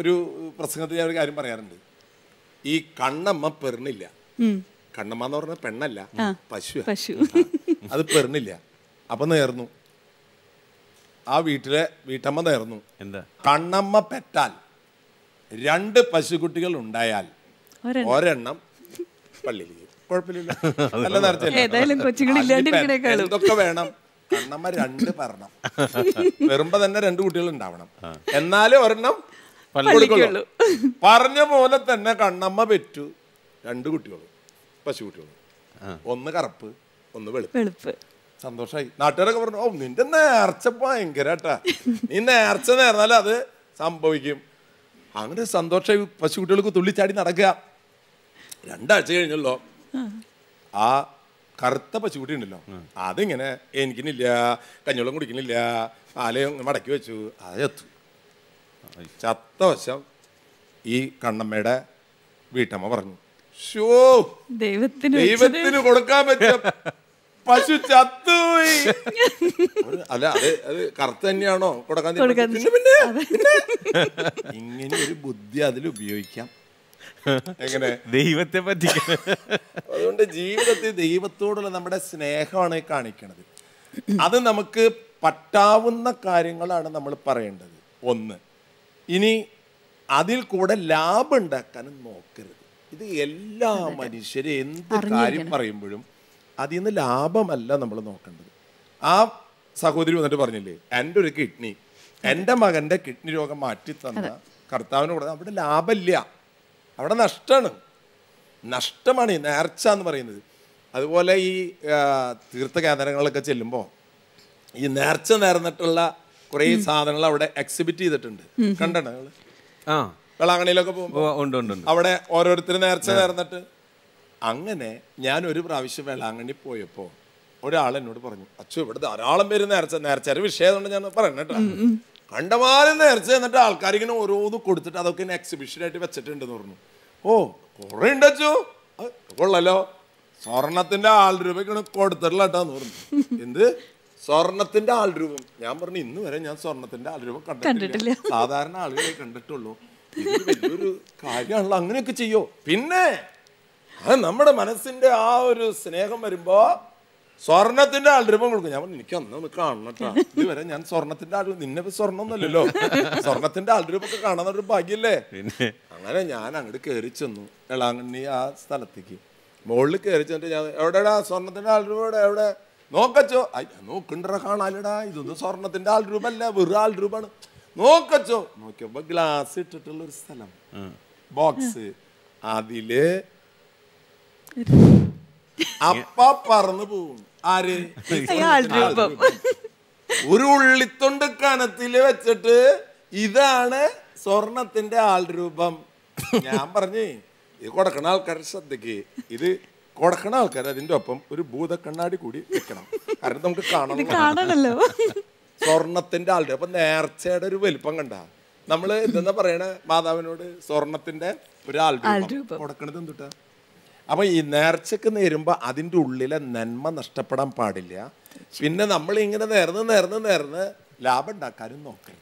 ഒരു പ്രസംഗത്തിൽ ഞാൻ ഒരു കാര്യം പറയാറുണ്ട് ഈ കണ്ണമ്മ പെറിനില്ല കണ്ണമ്മ എന്ന് പറഞ്ഞ പെണ്ണല്ല പശു പശു അത് പെറിനില്ല അപ്പൊ നേർന്നു ആ വീട്ടിലെ വീട്ടമ്മ നേർന്നു എന്താ കണ്ണമ്മ പെറ്റാൽ രണ്ട് പശുക്കുട്ടികൾ ഉണ്ടായാൽ ഒരെണ്ണം പള്ളിയിൽ എന്തൊക്കെ വേണം കണ്ണമ്മ രണ്ട് പറഞ്ഞു വെറുമ്പോ തന്നെ രണ്ട് കുട്ടികൾ ഉണ്ടാവണം എന്നാലും ഒരെണ്ണം പറഞ്ഞ പോലെ തന്നെ കണ്ണമ്മ പെറ്റു രണ്ട് കുട്ടികളും പശു കുട്ടികളും ഒന്ന് കറുപ്പ് ഒന്ന് വെളുപ്പ് സന്തോഷമായി നാട്ടുകാരൊക്കെ പറഞ്ഞു ഓ നിന്റെ നേർച്ച ഭയങ്കര കേട്ടാ നീ നേർച്ച നേർന്നാൽ അത് സംഭവിക്കും അങ്ങനെ സന്തോഷമായി കുട്ടികൾക്ക് തുള്ളിച്ചാടി നടക്കുക രണ്ടാഴ്ച കഴിഞ്ഞല്ലോ ആ കറുത്ത പശുക്കുട്ടി ഉണ്ടല്ലോ അതിങ്ങനെ എനിക്കിനില്ല കഞ്ഞോളം കുടിക്കണില്ല പാലയും മടക്കി വെച്ചു അത് ചത്ത വശം ഈ കണ്ണമ്മയുടെ വീട്ടമ്മ പറഞ്ഞു ഷോ ദൈവത്തിന് ദൈവത്തിന് കൊടുക്കാൻ പറ്റിയ പശു ചത്തുപോയി അല്ല അത് അത് കറുത്ത തന്നെയാണോ കൊടുക്കാൻ പിന്നെ പിന്നെ ഇങ്ങനെ ഒരു ബുദ്ധി അതിൽ ഉപയോഗിക്കാം എങ്ങനെ ദൈവത്തെ പറ്റി അതുകൊണ്ട് ജീവിതത്തിൽ ദൈവത്തോടുള്ള നമ്മുടെ സ്നേഹമാണ് കാണിക്കണത് അത് നമുക്ക് പറ്റാവുന്ന കാര്യങ്ങളാണ് നമ്മൾ പറയേണ്ടത് ഒന്ന് ഇനി അതിൽ കൂടെ ലാഭം ഉണ്ടാക്കാനും നോക്കരുത് ഇത് എല്ലാ മനുഷ്യരും എന്ത് കാര്യം പറയുമ്പോഴും അതിൽ നിന്ന് ലാഭമല്ല നമ്മൾ നോക്കേണ്ടത് ആ സഹോദരി വന്നിട്ട് പറഞ്ഞില്ലേ എൻ്റെ ഒരു കിഡ്നി എൻ്റെ മകൻ്റെ കിഡ്നി രോഗം മാറ്റി തന്ന കർത്താവിന് കൂടെ അവിടെ ലാഭമില്ല അവിടെ നഷ്ടമാണ് നഷ്ടമാണ് ഈ നേർച്ച എന്ന് പറയുന്നത് അതുപോലെ ഈ തീർത്ഥകേന്ദ്രങ്ങളിലൊക്കെ ചെല്ലുമ്പോൾ ഈ നേർച്ച നേർന്നിട്ടുള്ള കുറേ സാധനങ്ങൾ അവിടെ എക്സിബിറ്റ് ചെയ്തിട്ടുണ്ട് കണ്ടോ ആ വെളാങ്കണിയിലൊക്കെ പോകുമ്പോൾ അവിടെ ഓരോരുത്തർ നേർച്ച നേർന്നിട്ട് അങ്ങനെ ഞാൻ ഒരു പ്രാവശ്യം വേളാങ്കണ്ണി പോയപ്പോൾ ഒരാൾ എന്നോട് പറഞ്ഞു അച്ഛൻ ഇവിടെ ധാരാളം പേര് നേർച്ച നേർച്ചയുടെ വിഷയമുണ്ട് ഞാൻ പറയണം കേട്ടോ കണ്ടമാനം നേർച്ച എന്നിട്ട് ആൾക്കാർ ഇങ്ങനെ ഓരോന്ന് കൊടുത്തിട്ട് അതൊക്കെ ഇങ്ങനെ എക്സിബിഷനായിട്ട് വെച്ചിട്ടുണ്ടെന്ന് പറഞ്ഞു ഓ കുറേ ഉണ്ട് അച്ഛോ കൊള്ളല്ലോ സ്വർണത്തിന്റെ ആൾ രൂപയ്ക്കാണ് കൊടുത്തിട്ടില്ല കേട്ടോ എന്ന് പറഞ്ഞു എന്ത് സ്വർണത്തിന്റെ ആൾരൂപം ഞാൻ പറഞ്ഞു ഇന്ന് വരെ ഞാൻ സ്വർണത്തിന്റെ ആൾരൂപം കണ്ടിട്ടില്ല സാധാരണ ആളുകളെ കണ്ടിട്ടുള്ളൂ ഒരു കാര്യമാണല്ലോ അങ്ങനെയൊക്കെ ചെയ്യോ പിന്നെ അത് നമ്മുടെ മനസ്സിന്റെ ആ ഒരു സ്നേഹം വരുമ്പോ സ്വർണത്തിന്റെ ആൾരൂപം കൊടുക്കും ഞാൻ പറഞ്ഞു എനിക്ക് അന്ന് കാണണട്ടാ ഇതുവരെ ഞാൻ സ്വർണത്തിന്റെ ആൾ നിന്നെ സ്വർണ്ണമൊന്നുമല്ലല്ലോ സ്വർണത്തിന്റെ ഒക്കെ കാണുന്ന ഒരു ഭാഗ്യല്ലേ അങ്ങനെ ഞാൻ അങ്ങോട്ട് കയറി ചെന്നു എളാങ്കണ്ണി ആ സ്ഥലത്തേക്ക് മുകളിൽ കയറി ചെന്നിട്ട് ഞാൻ എവിടെടാ സ്വർണത്തിന്റെ ആൾ രൂപ എവിടെ നോക്കച്ചോ നോക്കണ്ടറ കാണാലടാ ഇതൊന്നും സ്വർണത്തിന്റെ ആൾ രൂപല്ല വെറും ആൾ രൂപമാണ് നോക്കച്ചോ നോക്കിയപ്പോ ഗ്ലാസ് ഇട്ടിട്ടുള്ള ഒരു സ്ഥലം ബോക്സ് അതില് അപ്പ പറന്ന് പോകും ആര് ഒരു ഉള്ളിത്തൊണ്ട് കനത്തില് വെച്ചിട്ട് ഇതാണ് സ്വർണത്തിന്റെ ആൾരൂപം ഞാൻ പറഞ്ഞേ ഇത് കൊടുക്കണ ആൾക്കാരുടെ ശ്രദ്ധയ്ക്ക് ഇത് കൊടക്കണ ആൾക്കാർ അതിൻ്റെ ഒപ്പം ഒരു ഭൂതക്കണ്ണാടി കൂടി വെക്കണം കാരണം നമുക്ക് കാണണമല്ലോ സ്വർണത്തിന്റെ ആളുടെ അപ്പൊ നേർച്ചയുടെ ഒരു വലിപ്പം കണ്ട നമ്മള് എന്താ പറയണ മാതാവിനോട് സ്വർണത്തിന്റെ ഒരു ആൾരൂപം എന്തുട്ടാ അപ്പൊ ഈ നേർച്ചക്ക് നേരുമ്പോ അതിന്റെ ഉള്ളിലെ നന്മ നഷ്ടപ്പെടാൻ പാടില്ല പിന്നെ നമ്മൾ ഇങ്ങനെ നേർന്ന് നേർന്ന് നേർന്ന് ലാഭം ഉണ്ടാക്കാനും നോക്കണം